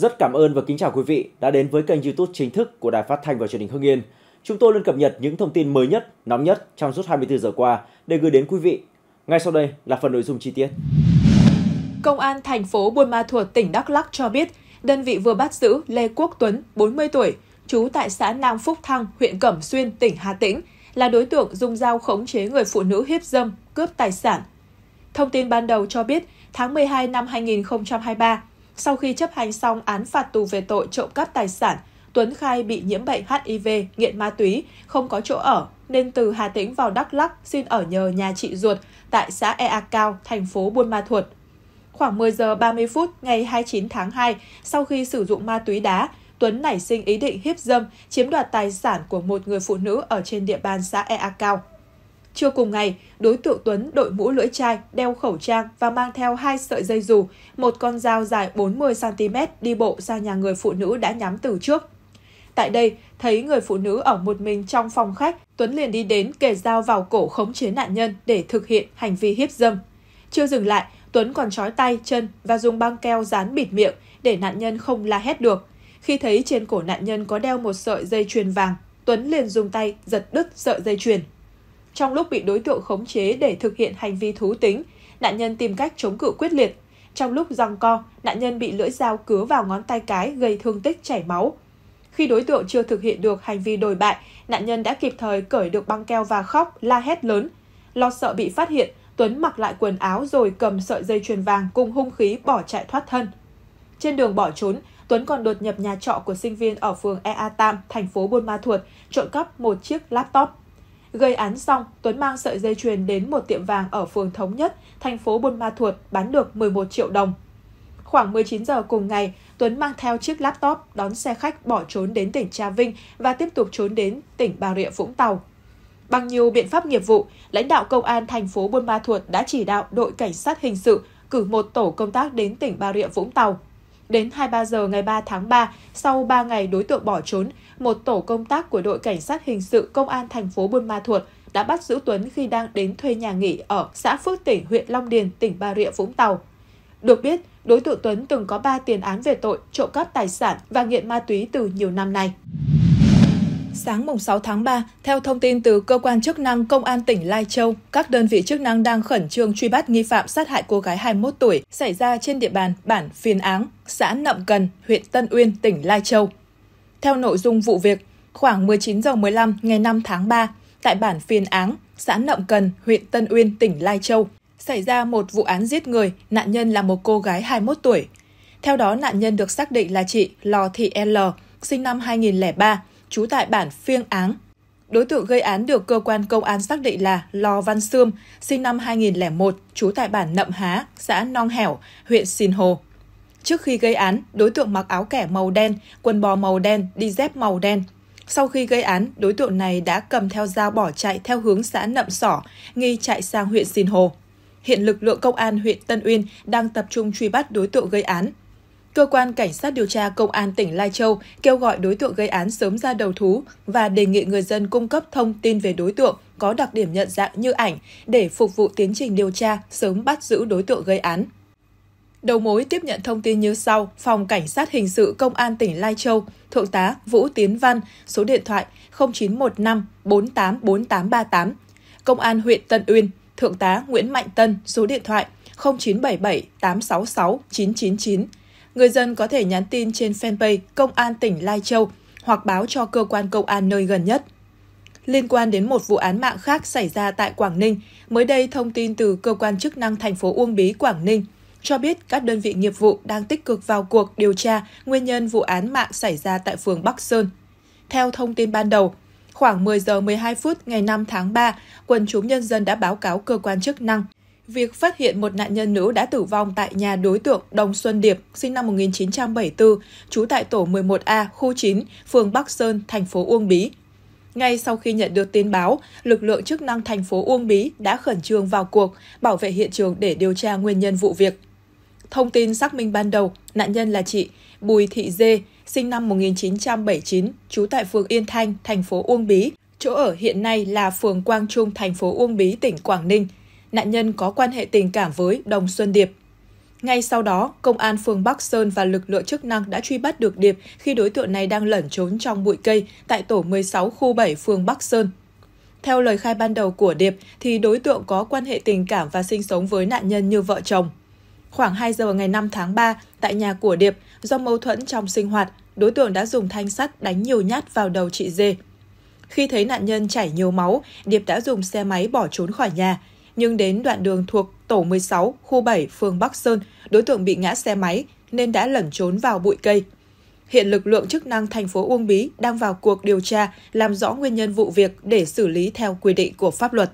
Rất cảm ơn và kính chào quý vị đã đến với kênh YouTube chính thức của Đài Phát thanh và Truyền hình Hưng Yên. Chúng tôi luôn cập nhật những thông tin mới nhất, nóng nhất trong suốt 24 giờ qua để gửi đến quý vị. Ngay sau đây là phần nội dung chi tiết. Công an thành phố Buôn Ma Thuột, tỉnh Đắk Lắk cho biết, đơn vị vừa bắt giữ Lê Quốc Tuấn, 40 tuổi, trú tại xã Nam Phúc Thăng, huyện Cẩm Xuyên, tỉnh Hà Tĩnh, là đối tượng dùng dao khống chế người phụ nữ hiếp dâm, cướp tài sản. Thông tin ban đầu cho biết, tháng 12 năm 2023, sau khi chấp hành xong án phạt tù về tội trộm cắp tài sản, Tuấn khai bị nhiễm bệnh HIV, nghiện ma túy, không có chỗ ở, nên từ Hà Tĩnh vào Đắk Lắk xin ở nhờ nhà chị ruột tại xã Ea Cao, thành phố Buôn Ma Thuột. Khoảng 10 giờ 30 phút ngày 29 tháng 2, sau khi sử dụng ma túy đá, Tuấn nảy sinh ý định hiếp dâm, chiếm đoạt tài sản của một người phụ nữ ở trên địa bàn xã Ea Cao. Trưa cùng ngày, đối tượng Tuấn đội mũ lưỡi chai, đeo khẩu trang và mang theo hai sợi dây dù, một con dao dài 40cm đi bộ sang nhà người phụ nữ đã nhắm từ trước. Tại đây, thấy người phụ nữ ở một mình trong phòng khách, Tuấn liền đi đến kề dao vào cổ khống chế nạn nhân để thực hiện hành vi hiếp dâm. Chưa dừng lại, Tuấn còn trói tay, chân và dùng băng keo dán bịt miệng để nạn nhân không la hét được. Khi thấy trên cổ nạn nhân có đeo một sợi dây chuyền vàng, Tuấn liền dùng tay giật đứt sợi dây chuyền. Trong lúc bị đối tượng khống chế để thực hiện hành vi thú tính, nạn nhân tìm cách chống cự quyết liệt. Trong lúc giằng co, nạn nhân bị lưỡi dao cứa vào ngón tay cái gây thương tích chảy máu. Khi đối tượng chưa thực hiện được hành vi đồi bại, nạn nhân đã kịp thời cởi được băng keo và khóc, la hét lớn. Lo sợ bị phát hiện, Tuấn mặc lại quần áo rồi cầm sợi dây chuyền vàng cùng hung khí bỏ chạy thoát thân. Trên đường bỏ trốn, Tuấn còn đột nhập nhà trọ của sinh viên ở phường Ea Tam, thành phố Buôn Ma Thuột, trộm cắp một chiếc laptop. Gây án xong, Tuấn mang sợi dây chuyền đến một tiệm vàng ở phường Thống Nhất, thành phố Buôn Ma Thuột bán được 11 triệu đồng. Khoảng 19 giờ cùng ngày, Tuấn mang theo chiếc laptop đón xe khách bỏ trốn đến tỉnh Trà Vinh và tiếp tục trốn đến tỉnh Bà Rịa Vũng Tàu. Bằng nhiều biện pháp nghiệp vụ, lãnh đạo công an thành phố Buôn Ma Thuột đã chỉ đạo đội cảnh sát hình sự cử một tổ công tác đến tỉnh Bà Rịa Vũng Tàu Đến 23 giờ ngày 3 tháng 3, sau 3 ngày đối tượng bỏ trốn, một tổ công tác của đội cảnh sát hình sự công an thành phố Buôn Ma Thuột đã bắt giữ Tuấn khi đang đến thuê nhà nghỉ ở xã Phước Tỉnh, huyện Long Điền, tỉnh Bà Rịa, Vũng Tàu. Được biết, đối tượng Tuấn từng có 3 tiền án về tội trộm cắp tài sản và nghiện ma túy từ nhiều năm nay sáng mùng 6 tháng 3, theo thông tin từ cơ quan chức năng Công an tỉnh Lai Châu, các đơn vị chức năng đang khẩn trương truy bắt nghi phạm sát hại cô gái 21 tuổi xảy ra trên địa bàn bản Phiền Áng, xã Nậm Cần, huyện Tân Uyên, tỉnh Lai Châu. Theo nội dung vụ việc, khoảng 19 giờ 15 ngày 5 tháng 3, tại bản Phiền Áng, xã Nậm Cần, huyện Tân Uyên, tỉnh Lai Châu, xảy ra một vụ án giết người, nạn nhân là một cô gái 21 tuổi. Theo đó, nạn nhân được xác định là chị Lò Thị L, sinh năm 2003, trú tại bản Phiêng Áng. Đối tượng gây án được cơ quan công an xác định là Lò Văn Sươm, sinh năm 2001, trú tại bản Nậm Há, xã Nong Hẻo, huyện Sìn Hồ. Trước khi gây án, đối tượng mặc áo kẻ màu đen, quần bò màu đen, đi dép màu đen. Sau khi gây án, đối tượng này đã cầm theo dao bỏ chạy theo hướng xã Nậm Sỏ, nghi chạy sang huyện Sìn Hồ. Hiện lực lượng công an huyện Tân Uyên đang tập trung truy bắt đối tượng gây án. Cơ quan Cảnh sát điều tra Công an tỉnh Lai Châu kêu gọi đối tượng gây án sớm ra đầu thú và đề nghị người dân cung cấp thông tin về đối tượng có đặc điểm nhận dạng như ảnh để phục vụ tiến trình điều tra sớm bắt giữ đối tượng gây án. Đầu mối tiếp nhận thông tin như sau, Phòng Cảnh sát Hình sự Công an tỉnh Lai Châu, Thượng tá Vũ Tiến Văn, số điện thoại 0915 484838, Công an huyện Tân Uyên, Thượng tá Nguyễn Mạnh Tân, số điện thoại 0977 866 999, người dân có thể nhắn tin trên fanpage Công an tỉnh Lai Châu hoặc báo cho cơ quan công an nơi gần nhất. Liên quan đến một vụ án mạng khác xảy ra tại Quảng Ninh, mới đây thông tin từ cơ quan chức năng thành phố Uông Bí, Quảng Ninh cho biết các đơn vị nghiệp vụ đang tích cực vào cuộc điều tra nguyên nhân vụ án mạng xảy ra tại phường Bắc Sơn. Theo thông tin ban đầu, khoảng 10 giờ 12 phút ngày 5 tháng 3, quần chúng nhân dân đã báo cáo cơ quan chức năng Việc phát hiện một nạn nhân nữ đã tử vong tại nhà đối tượng Đồng Xuân Điệp, sinh năm 1974, trú tại tổ 11A, khu 9, phường Bắc Sơn, thành phố Uông Bí. Ngay sau khi nhận được tin báo, lực lượng chức năng thành phố Uông Bí đã khẩn trương vào cuộc, bảo vệ hiện trường để điều tra nguyên nhân vụ việc. Thông tin xác minh ban đầu, nạn nhân là chị Bùi Thị Dê, sinh năm 1979, trú tại phường Yên Thanh, thành phố Uông Bí, chỗ ở hiện nay là phường Quang Trung, thành phố Uông Bí, tỉnh Quảng Ninh – nạn nhân có quan hệ tình cảm với Đồng Xuân Điệp. Ngay sau đó, Công an phường Bắc Sơn và lực lượng chức năng đã truy bắt được Điệp khi đối tượng này đang lẩn trốn trong bụi cây tại tổ 16 khu 7 phường Bắc Sơn. Theo lời khai ban đầu của Điệp, thì đối tượng có quan hệ tình cảm và sinh sống với nạn nhân như vợ chồng. Khoảng 2 giờ ngày 5 tháng 3, tại nhà của Điệp, do mâu thuẫn trong sinh hoạt, đối tượng đã dùng thanh sắt đánh nhiều nhát vào đầu chị Dê. Khi thấy nạn nhân chảy nhiều máu, Điệp đã dùng xe máy bỏ trốn khỏi nhà nhưng đến đoạn đường thuộc tổ 16, khu 7, phường Bắc Sơn, đối tượng bị ngã xe máy nên đã lẩn trốn vào bụi cây. Hiện lực lượng chức năng thành phố Uông Bí đang vào cuộc điều tra, làm rõ nguyên nhân vụ việc để xử lý theo quy định của pháp luật.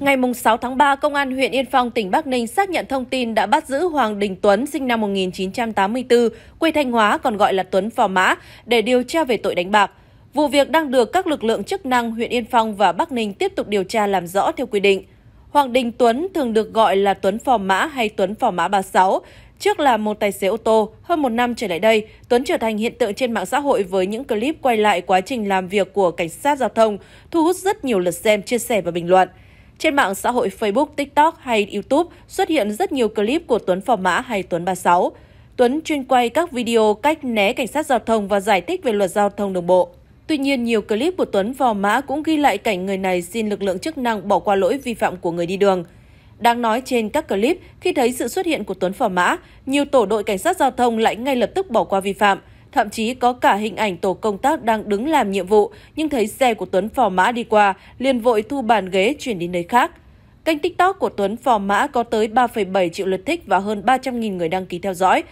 Ngày 6 tháng 3, Công an huyện Yên Phong, tỉnh Bắc Ninh xác nhận thông tin đã bắt giữ Hoàng Đình Tuấn, sinh năm 1984, quê Thanh Hóa, còn gọi là Tuấn Phò Mã, để điều tra về tội đánh bạc. Vụ việc đang được các lực lượng chức năng huyện Yên Phong và Bắc Ninh tiếp tục điều tra làm rõ theo quy định. Hoàng Đình Tuấn thường được gọi là Tuấn Phò Mã hay Tuấn Phò Mã 36. Trước là một tài xế ô tô, hơn một năm trở lại đây, Tuấn trở thành hiện tượng trên mạng xã hội với những clip quay lại quá trình làm việc của cảnh sát giao thông, thu hút rất nhiều lượt xem, chia sẻ và bình luận. Trên mạng xã hội Facebook, TikTok hay YouTube xuất hiện rất nhiều clip của Tuấn Phò Mã hay Tuấn 36. Tuấn chuyên quay các video cách né cảnh sát giao thông và giải thích về luật giao thông đường bộ. Tuy nhiên, nhiều clip của Tuấn vò mã cũng ghi lại cảnh người này xin lực lượng chức năng bỏ qua lỗi vi phạm của người đi đường. Đang nói trên các clip, khi thấy sự xuất hiện của Tuấn phò mã, nhiều tổ đội cảnh sát giao thông lại ngay lập tức bỏ qua vi phạm. Thậm chí có cả hình ảnh tổ công tác đang đứng làm nhiệm vụ, nhưng thấy xe của Tuấn phò mã đi qua, liền vội thu bàn ghế chuyển đi nơi khác. Kênh TikTok của Tuấn phò mã có tới 3,7 triệu lượt thích và hơn 300.000 người đăng ký theo dõi.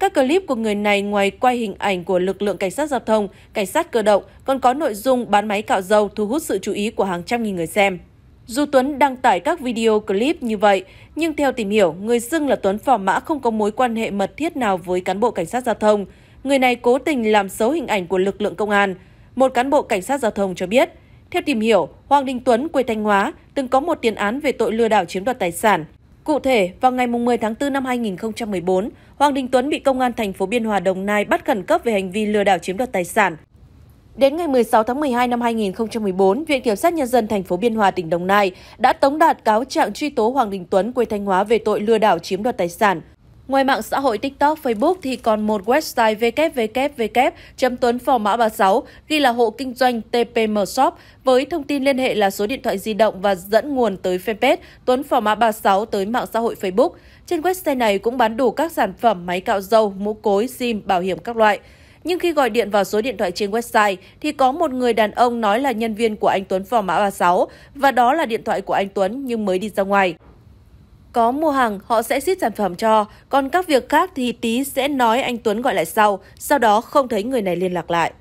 Các clip của người này ngoài quay hình ảnh của lực lượng cảnh sát giao thông, cảnh sát cơ động, còn có nội dung bán máy cạo dâu thu hút sự chú ý của hàng trăm nghìn người xem. Dù Tuấn đăng tải các video clip như vậy, nhưng theo tìm hiểu, người xưng là Tuấn phò mã không có mối quan hệ mật thiết nào với cán bộ cảnh sát giao thông. Người này cố tình làm xấu hình ảnh của lực lượng công an. Một cán bộ cảnh sát giao thông cho biết, theo tìm hiểu, Hoàng Đình Tuấn quê Thanh Hóa từng có một tiền án về tội lừa đảo chiếm đoạt tài sản. Cụ thể, vào ngày 10 tháng 4 năm 2014, Hoàng Đình Tuấn bị Công an thành phố Biên Hòa Đồng Nai bắt khẩn cấp về hành vi lừa đảo chiếm đoạt tài sản. Đến ngày 16 tháng 12 năm 2014, Viện Kiểm sát Nhân dân thành phố Biên Hòa, tỉnh Đồng Nai đã tống đạt cáo trạng truy tố Hoàng Đình Tuấn quê Thanh Hóa về tội lừa đảo chiếm đoạt tài sản. Ngoài mạng xã hội TikTok, Facebook thì còn một website www.tuấn6 ghi là hộ kinh doanh TPM Shop với thông tin liên hệ là số điện thoại di động và dẫn nguồn tới fanpage Tuấn Phò Mã 36 tới mạng xã hội Facebook. Trên website này cũng bán đủ các sản phẩm máy cạo dâu, mũ cối, sim, bảo hiểm các loại. Nhưng khi gọi điện vào số điện thoại trên website thì có một người đàn ông nói là nhân viên của anh Tuấn Phò Mã 36 và đó là điện thoại của anh Tuấn nhưng mới đi ra ngoài. Có mua hàng, họ sẽ ship sản phẩm cho, còn các việc khác thì tí sẽ nói anh Tuấn gọi lại sau, sau đó không thấy người này liên lạc lại.